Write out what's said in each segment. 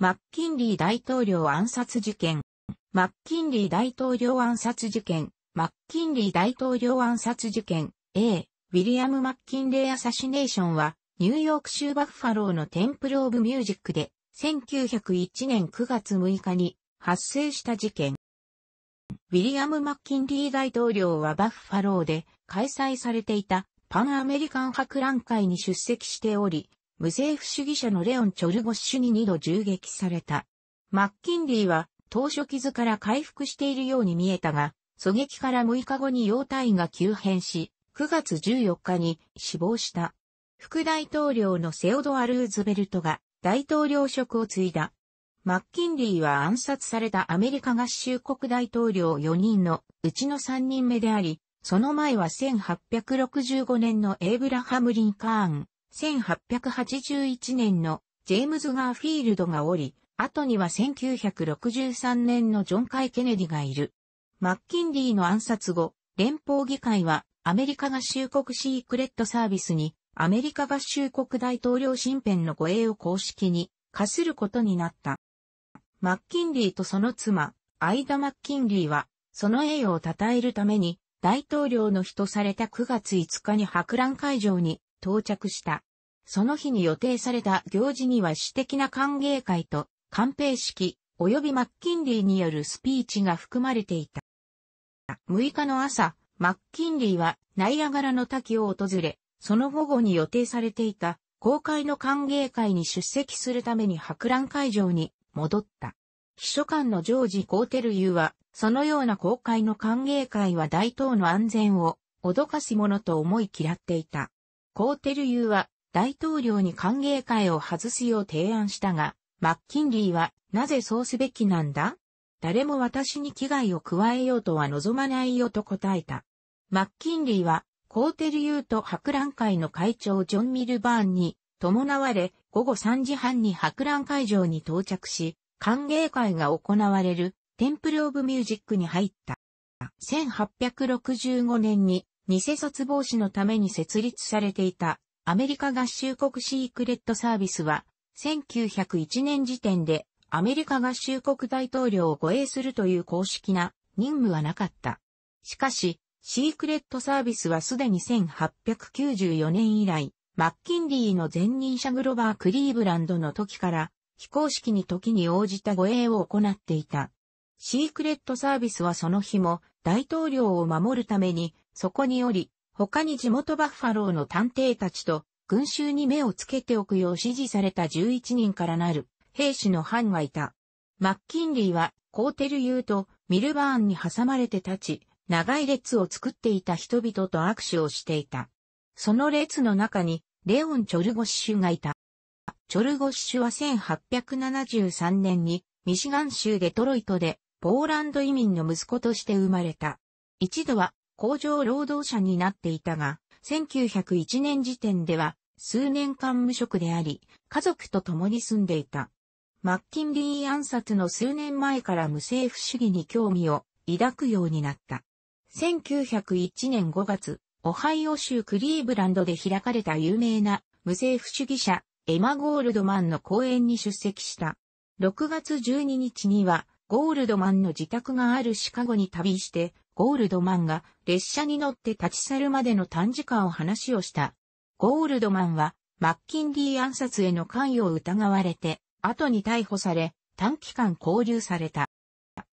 マッキンリー大統領暗殺事件。マッキンリー大統領暗殺事件。マッキンリー大統領暗殺事件。A. ウィリアム・マッキンレイ・アサシネーションは、ニューヨーク州バッファローのテンプル・オブ・ミュージックで、1901年9月6日に発生した事件。ウィリアム・マッキンリー大統領はバッファローで開催されていたパンアメリカン博覧会に出席しており、無政府主義者のレオン・チョルゴッシュに2度銃撃された。マッキンリーは当初傷から回復しているように見えたが、狙撃から6日後に容体が急変し、9月14日に死亡した。副大統領のセオドア・ルーズベルトが大統領職を継いだ。マッキンリーは暗殺されたアメリカ合衆国大統領4人のうちの3人目であり、その前は1865年のエイブラハム・リンカーン1881年のジェームズ・ガーフィールドがおり、後には1963年のジョン・カイ・ケネディがいる。マッキンリーの暗殺後、連邦議会はアメリカ合衆国シークレットサービスにアメリカ合衆国大統領身辺の護衛を公式に課することになった。マッキンリーとその妻、アイダ・マッキンリーは、その栄誉を称えるために、大統領の日とされた9月5日に博覧会場に到着した。その日に予定された行事には私的な歓迎会と、官兵式、及びマッキンリーによるスピーチが含まれていた。6日の朝、マッキンリーはナイアガラの滝を訪れ、その午後に予定されていた公開の歓迎会に出席するために博覧会場に戻った。秘書官のジョージ・コーテルユーは、そのような公開の歓迎会は大統の安全を脅かすものと思い嫌っていた。コーテルユーは大統領に歓迎会を外すよう提案したが、マッキンリーはなぜそうすべきなんだ誰も私に危害を加えようとは望まないよと答えた。マッキンリーはコーテルユーと博覧会の会長ジョン・ミルバーンに伴われ午後3時半に博覧会場に到着し、歓迎会が行われるテンプル・オブ・ミュージックに入った。1865年に偽札防止のために設立されていたアメリカ合衆国シークレットサービスは、1901年時点でアメリカ合衆国大統領を護衛するという公式な任務はなかった。しかし、シークレットサービスはすでに1894年以来、マッキンリーの前任者グロバー・クリーブランドの時から、非公式に時に応じた護衛を行っていた。シークレットサービスはその日も大統領を守るためにそこにより、他に地元バッファローの探偵たちと、群衆に目をつけておくよう指示された11人からなる兵士の班がいた。マッキンリーはコーテルユーとミルバーンに挟まれて立ち、長い列を作っていた人々と握手をしていた。その列の中にレオン・チョルゴッシュがいた。チョルゴッシュは1873年にミシガン州デトロイトでポーランド移民の息子として生まれた。一度は工場労働者になっていたが、1901年時点では数年間無職であり、家族と共に住んでいた。マッキンリー暗殺の数年前から無政府主義に興味を抱くようになった。1901年5月、オハイオ州クリーブランドで開かれた有名な無政府主義者エマ・ゴールドマンの講演に出席した。6月12日にはゴールドマンの自宅があるシカゴに旅してゴールドマンが列車に乗って立ち去るまでの短時間を話をした。ゴールドマンはマッキンリー暗殺への関与を疑われて、後に逮捕され、短期間拘留された。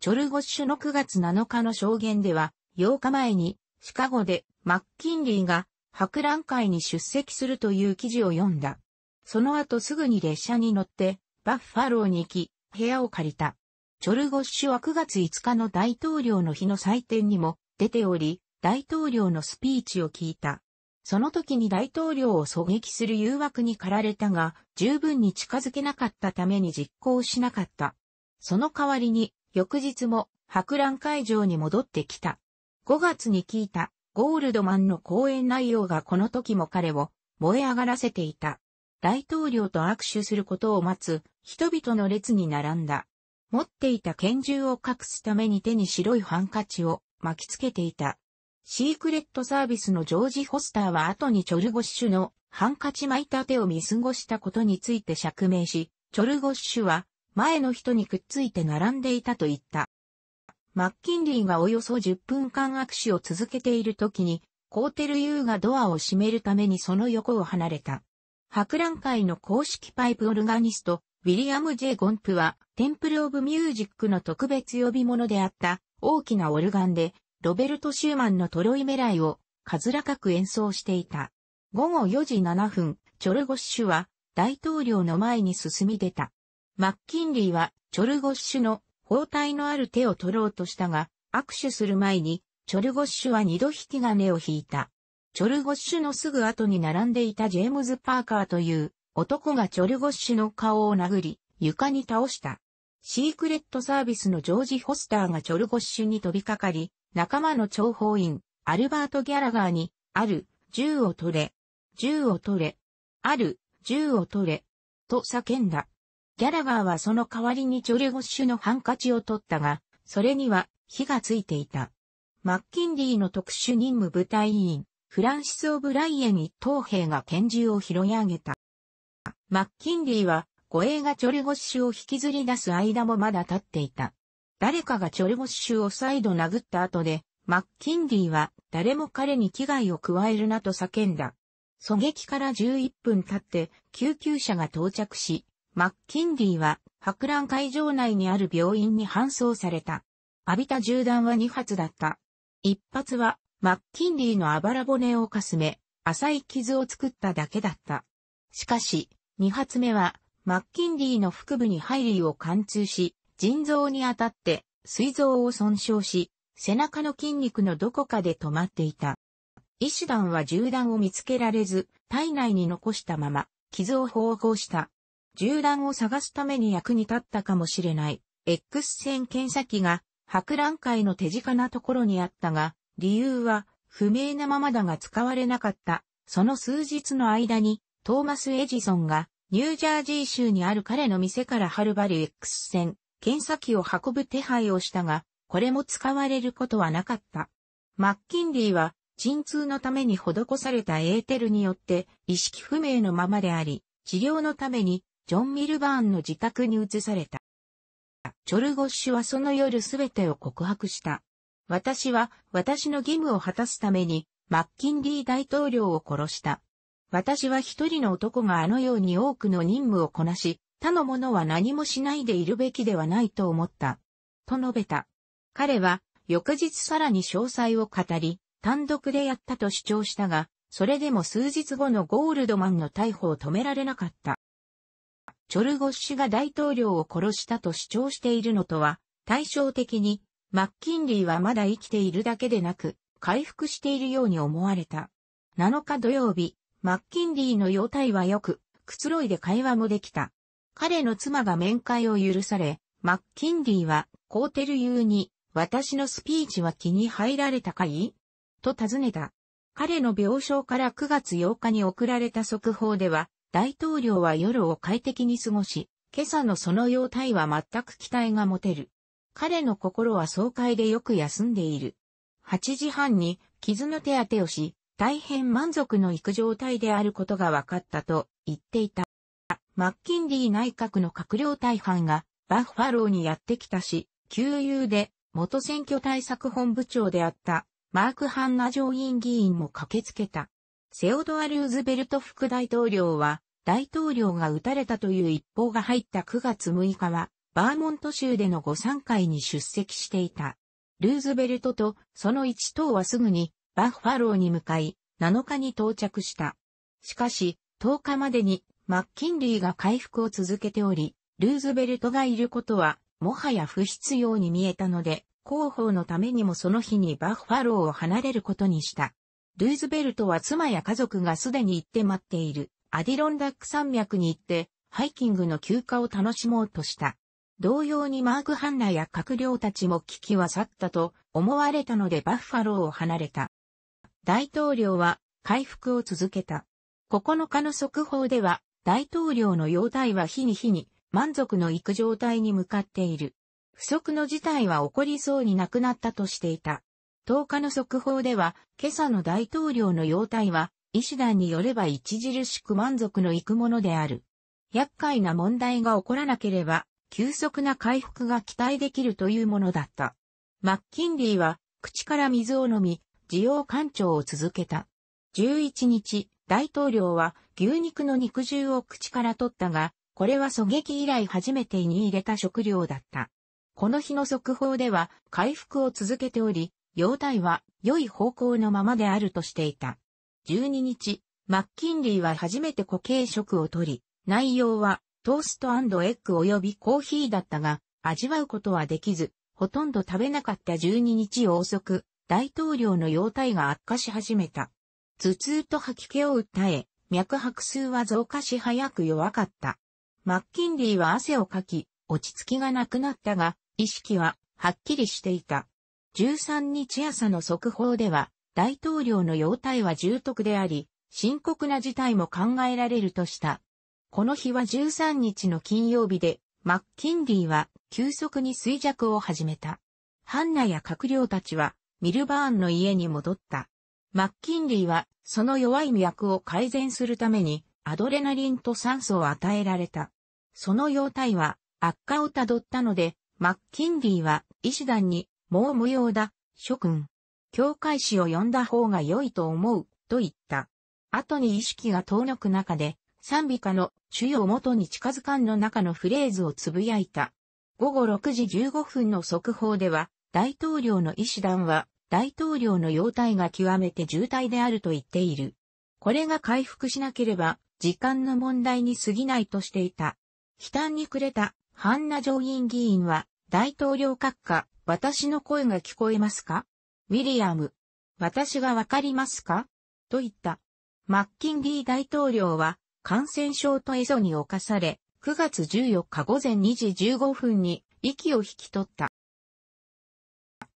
チョルゴッシュの9月7日の証言では、8日前にシカゴでマッキンリーが博覧会に出席するという記事を読んだ。その後すぐに列車に乗ってバッファローに行き、部屋を借りた。チョルゴッシュは9月5日の大統領の日の祭典にも出ており、大統領のスピーチを聞いた。その時に大統領を狙撃する誘惑に駆られたが、十分に近づけなかったために実行しなかった。その代わりに、翌日も博覧会場に戻ってきた。5月に聞いたゴールドマンの講演内容がこの時も彼を燃え上がらせていた。大統領と握手することを待つ人々の列に並んだ。持っていた拳銃を隠すために手に白いハンカチを巻きつけていた。シークレットサービスのジョージ・ホスターは後にチョルゴッシュのハンカチ巻いた手を見過ごしたことについて釈明し、チョルゴッシュは前の人にくっついて並んでいたと言った。マッキンリーがおよそ10分間握手を続けている時に、コーテル・ユーがドアを閉めるためにその横を離れた。博覧会の公式パイプオルガニスト、ウィリアム・ジェ・ゴンプは、テンプル・オブ・ミュージックの特別呼び物であった大きなオルガンで、ロベルト・シューマンのトロイメライを、らかく演奏していた。午後4時7分、チョルゴッシュは、大統領の前に進み出た。マッキンリーは、チョルゴッシュの包帯のある手を取ろうとしたが、握手する前に、チョルゴッシュは二度引き金を引いた。チョルゴッシュのすぐ後に並んでいたジェームズ・パーカーという男がチョルゴッシュの顔を殴り、床に倒した。シークレットサービスのジョージ・ホスターがチョルゴッシュに飛びかかり、仲間の諜報員、アルバート・ギャラガーに、ある、銃を取れ、銃を取れ、ある、銃を取れ、と叫んだ。ギャラガーはその代わりにチョルゴッシュのハンカチを取ったが、それには火がついていた。マッキンリーの特殊任務部隊員、フランシス・オブライエン一等兵が拳銃を拾い上げた。マッキンリーは、護衛がチョルゴッシュを引きずり出す間もまだ立っていた。誰かがチョルゴッシュを再度殴った後で、マッキンリーは誰も彼に危害を加えるなと叫んだ。狙撃から11分経って救急車が到着し、マッキンリーは博覧会場内にある病院に搬送された。浴びた銃弾は2発だった。1発はマッキンリーのあばら骨をかすめ、浅い傷を作っただけだった。しかし、2発目は、マッキンリーの腹部にハイリーを貫通し、腎臓に当たって膵臓を損傷し、背中の筋肉のどこかで止まっていた。医師団は銃弾を見つけられず、体内に残したまま、傷を縫合した。銃弾を探すために役に立ったかもしれない、X 線検査機が、博覧会の手近なところにあったが、理由は、不明なままだが使われなかった。その数日の間に、トーマス・エジソンが、ニュージャージー州にある彼の店からはるばる X 線、検査機を運ぶ手配をしたが、これも使われることはなかった。マッキンリーは、鎮痛のために施されたエーテルによって意識不明のままであり、治療のためにジョン・ミルバーンの自宅に移された。チョルゴッシュはその夜すべてを告白した。私は私の義務を果たすためにマッキンリー大統領を殺した。私は一人の男があのように多くの任務をこなし、他の者は何もしないでいるべきではないと思った。と述べた。彼は、翌日さらに詳細を語り、単独でやったと主張したが、それでも数日後のゴールドマンの逮捕を止められなかった。チョルゴッシュが大統領を殺したと主張しているのとは、対照的に、マッキンリーはまだ生きているだけでなく、回復しているように思われた。7日土曜日、マッキンリーの容態はよく、くつろいで会話もできた。彼の妻が面会を許され、マッキンリーは、コーテル優に、私のスピーチは気に入られたかいと尋ねた。彼の病床から9月8日に送られた速報では、大統領は夜を快適に過ごし、今朝のその容態は全く期待が持てる。彼の心は爽快でよく休んでいる。8時半に傷の手当てをし、大変満足のいく状態であることが分かったと言っていた。マッキンデー内閣の閣僚大半がバッファローにやってきたし、旧友で元選挙対策本部長であったマーク・ハンナ上院議員も駆けつけた。セオドア・ルーズベルト副大統領は、大統領が撃たれたという一報が入った9月6日は、バーモント州での午参会に出席していた。ルーズベルトとその一党はすぐにバッファローに向かい、7日に到着した。しかし、10日までにマッキンリーが回復を続けており、ルーズベルトがいることは、もはや不必要に見えたので、広報のためにもその日にバッファローを離れることにした。ルーズベルトは妻や家族がすでに行って待っている、アディロンダック山脈に行って、ハイキングの休暇を楽しもうとした。同様にマーク・ハンナや閣僚たちも危機は去ったと思われたのでバッファローを離れた。大統領は回復を続けた。9日の速報では、大統領の容態は日に日に満足のいく状態に向かっている。不測の事態は起こりそうになくなったとしていた。10日の速報では、今朝の大統領の容態は、医師団によれば著しく満足のいくものである。厄介な問題が起こらなければ、急速な回復が期待できるというものだった。マッキンリーは、口から水を飲み、需要干潮を続けた。11日、大統領は牛肉の肉汁を口から取ったが、これは狙撃以来初めて胃に入れた食料だった。この日の速報では回復を続けており、容体は良い方向のままであるとしていた。12日、マッキンリーは初めて固形食を取り、内容はトーストエッグ及びコーヒーだったが、味わうことはできず、ほとんど食べなかった12日を遅く、大統領の容態が悪化し始めた。頭痛と吐き気を訴え、脈拍数は増加し早く弱かった。マッキンリーは汗をかき、落ち着きがなくなったが、意識ははっきりしていた。13日朝の速報では、大統領の容態は重篤であり、深刻な事態も考えられるとした。この日は13日の金曜日で、マッキンリーは急速に衰弱を始めた。ハンナや閣僚たちはミルバーンの家に戻った。マッキンリーは、その弱い脈を改善するために、アドレナリンと酸素を与えられた。その様態は、悪化をたどったので、マッキンリーは、医師団に、もう無用だ、諸君。教会士を呼んだ方が良いと思う、と言った。後に意識が遠のく中で、賛美歌の主要元に近づかんの中のフレーズをつぶやいた。午後6時15分の速報では、大統領の医師団は、大統領の容態が極めて重体であると言っている。これが回復しなければ、時間の問題に過ぎないとしていた。悲嘆に暮れた、ハンナ上院議員は、大統領閣下、私の声が聞こえますかウィリアム、私がわかりますかと言った。マッキンリー大統領は、感染症とエゾに侵され、9月14日午前2時15分に息を引き取った。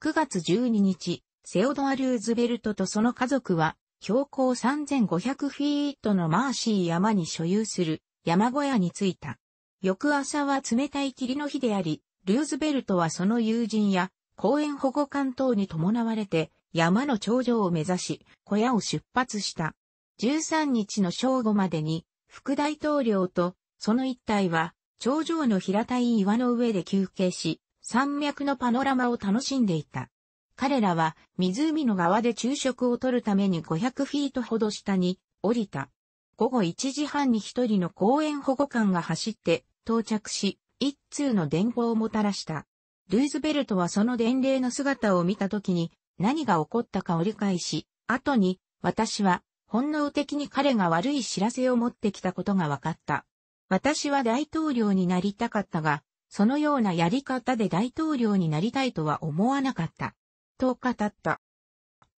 9月12日、セオドア・ルーズベルトとその家族は、標高3500フィートのマーシー山に所有する山小屋に着いた。翌朝は冷たい霧の日であり、ルーズベルトはその友人や公園保護官等に伴われて山の頂上を目指し、小屋を出発した。13日の正午までに、副大統領とその一帯は頂上の平たい岩の上で休憩し、山脈のパノラマを楽しんでいた。彼らは湖の側で昼食をとるために500フィートほど下に降りた。午後1時半に一人の公園保護官が走って到着し、一通の電報をもたらした。ルーズベルトはその伝令の姿を見た時に何が起こったかを理解し、後に私は本能的に彼が悪い知らせを持ってきたことが分かった。私は大統領になりたかったが、そのようなやり方で大統領になりたいとは思わなかった。と語った。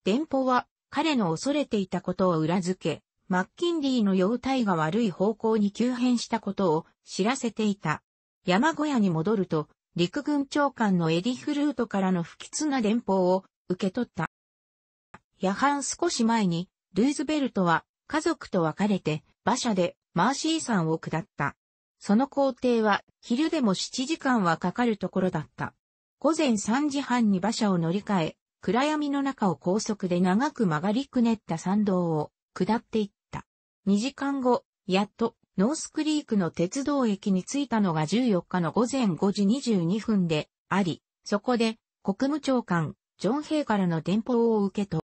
電報は彼の恐れていたことを裏付け、マッキンリーの容態が悪い方向に急変したことを知らせていた。山小屋に戻ると、陸軍長官のエディ・フルートからの不吉な電報を受け取った。夜半少し前に、ルーズベルトは家族と別れて馬車でマーシー山を下った。その工程は昼でも7時間はかかるところだった。午前3時半に馬車を乗り換え、暗闇の中を高速で長く曲がりくねった参道を下っていった。2時間後、やっとノースクリークの鉄道駅に着いたのが14日の午前5時22分であり、そこで国務長官、ジョン・ヘイからの電報を受けと、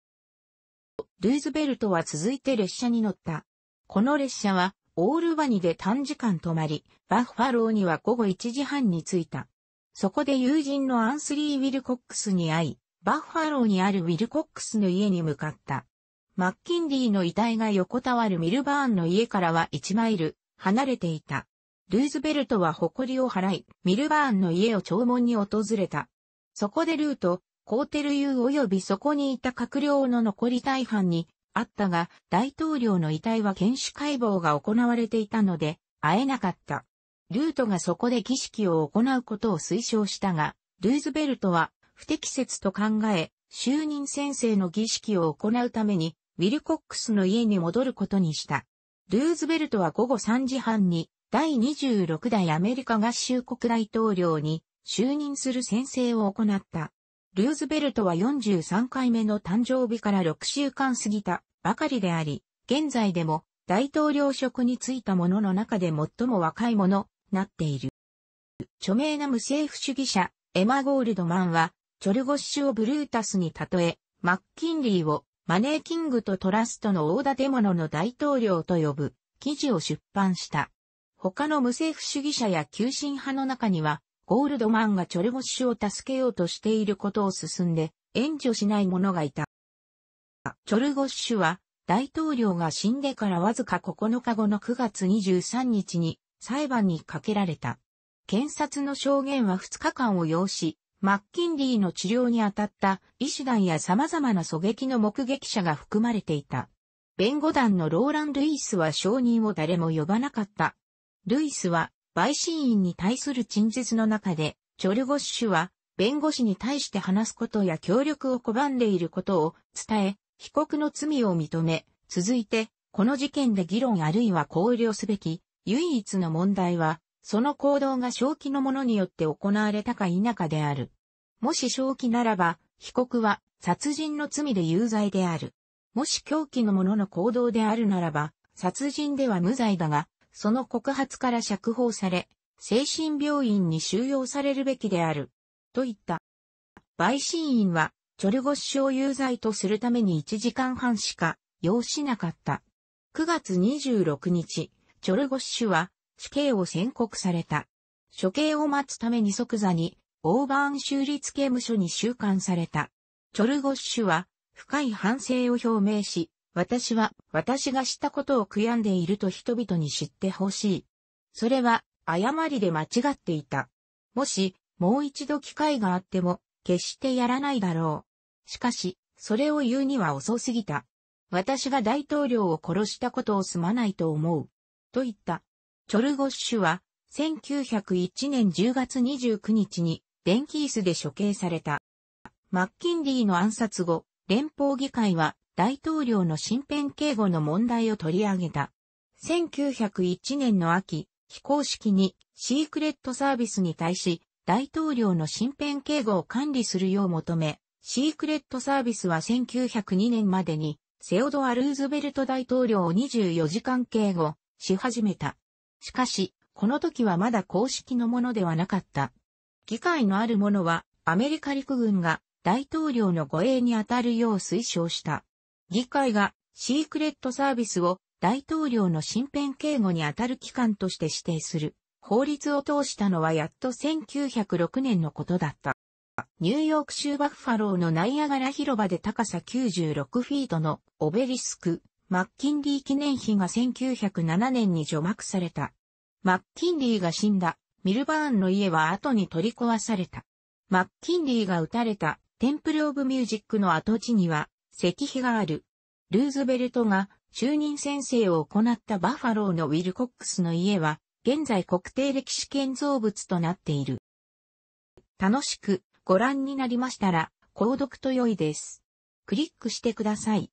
ルーズベルトは続いて列車に乗った。この列車はオールバニで短時間泊まり、バッファローには午後1時半に着いた。そこで友人のアンスリー・ウィルコックスに会い、バッファローにあるウィルコックスの家に向かった。マッキンリーの遺体が横たわるミルバーンの家からは1マイル離れていた。ルーズベルトは誇りを払い、ミルバーンの家を弔問に訪れた。そこでルート、コーテルユー及びそこにいた閣僚の残り大半にあったが、大統領の遺体は検視解剖が行われていたので、会えなかった。ルートがそこで儀式を行うことを推奨したが、ルーズベルトは不適切と考え、就任先生の儀式を行うために、ウィルコックスの家に戻ることにした。ルーズベルトは午後3時半に、第26代アメリカ合衆国大統領に就任する宣誓を行った。ルーズベルトは43回目の誕生日から6週間過ぎたばかりであり、現在でも大統領職に就いた者の中で最も若い者、なっている。著名な無政府主義者、エマ・ゴールドマンは、チョルゴッシュをブルータスに例え、マッキンリーをマネーキングとトラストの大建物の大統領と呼ぶ記事を出版した。他の無政府主義者や急進派の中には、ゴールドマンがチョルゴッシュを助けようとしていることを進んで、援助しない者がいた。チョルゴッシュは、大統領が死んでからわずか9日後の9月23日に裁判にかけられた。検察の証言は2日間を要し、マッキンリーの治療に当たった医師団や様々な狙撃の目撃者が含まれていた。弁護団のローラン・ルイスは証人を誰も呼ばなかった。ルイスは陪審員に対する陳述の中で、チョルゴッシュは、弁護士に対して話すことや協力を拒んでいることを伝え、被告の罪を認め、続いて、この事件で議論あるいは考慮すべき、唯一の問題は、その行動が正気のものによって行われたか否かである。もし正気ならば、被告は殺人の罪で有罪である。もし狂気の者の行動であるならば、殺人では無罪だが、その告発から釈放され、精神病院に収容されるべきである。と言った。陪審員は、チョルゴ首を有罪とするために1時間半しか要しなかった。9月26日、チョルゴ相は死刑を宣告された。処刑を待つために即座に、オーバーン州立刑務所に収監された。チョルゴッシュは深い反省を表明し、私は私がしたことを悔やんでいると人々に知ってほしい。それは誤りで間違っていた。もしもう一度機会があっても決してやらないだろう。しかし、それを言うには遅すぎた。私が大統領を殺したことをすまないと思う。と言った。チョルゴッシュは、1901年10月29日に、電気椅子で処刑された。マッキンデーの暗殺後、連邦議会は、大統領の身辺警護の問題を取り上げた。1901年の秋、非公式にシークレットサービスに対し、大統領の身辺警護を管理するよう求め、シークレットサービスは1902年までに、セオドア・ルーズベルト大統領を24時間警護し始めた。しかし、この時はまだ公式のものではなかった。議会のあるものは、アメリカ陸軍が大統領の護衛に当たるよう推奨した。議会がシークレットサービスを大統領の身辺警護にあたる機関として指定する法律を通したのはやっと1906年のことだった。ニューヨーク州バッファローのナイアガラ広場で高さ96フィートのオベリスク、マッキンリー記念碑が1907年に除幕された。マッキンリーが死んだミルバーンの家は後に取り壊された。マッキンリーが撃たれたテンプル・オブ・ミュージックの跡地には石碑がある。ルーズベルトが就任先生を行ったバッファローのウィルコックスの家は、現在国定歴史建造物となっている。楽しくご覧になりましたら、購読と良いです。クリックしてください。